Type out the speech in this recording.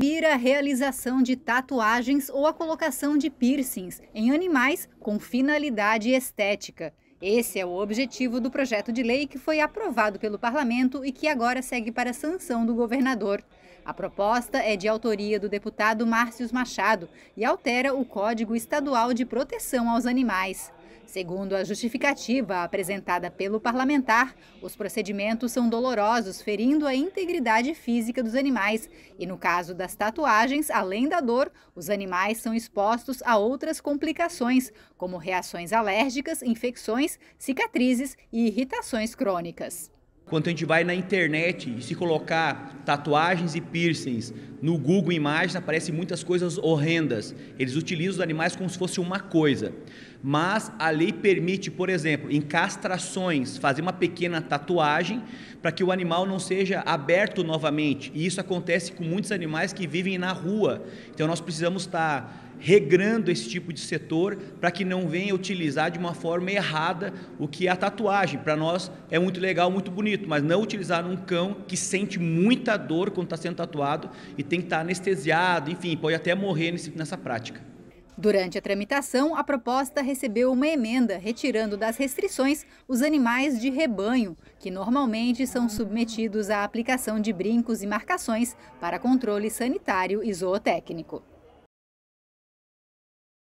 proibir a realização de tatuagens ou a colocação de piercings em animais com finalidade estética. Esse é o objetivo do projeto de lei que foi aprovado pelo parlamento e que agora segue para a sanção do governador. A proposta é de autoria do deputado Márcios Machado e altera o Código Estadual de Proteção aos Animais. Segundo a justificativa apresentada pelo parlamentar, os procedimentos são dolorosos, ferindo a integridade física dos animais. E no caso das tatuagens, além da dor, os animais são expostos a outras complicações, como reações alérgicas, infecções, cicatrizes e irritações crônicas. Quando a gente vai na internet e se colocar tatuagens e piercings no Google Imagens, aparecem muitas coisas horrendas. Eles utilizam os animais como se fosse uma coisa. Mas a lei permite, por exemplo, em castrações, fazer uma pequena tatuagem para que o animal não seja aberto novamente. E isso acontece com muitos animais que vivem na rua. Então nós precisamos estar regrando esse tipo de setor para que não venha utilizar de uma forma errada o que é a tatuagem. Para nós é muito legal, muito bonito, mas não utilizar num cão que sente muita dor quando está sendo tatuado e tem que estar anestesiado, enfim, pode até morrer nesse, nessa prática. Durante a tramitação, a proposta recebeu uma emenda retirando das restrições os animais de rebanho, que normalmente são submetidos à aplicação de brincos e marcações para controle sanitário e zootécnico.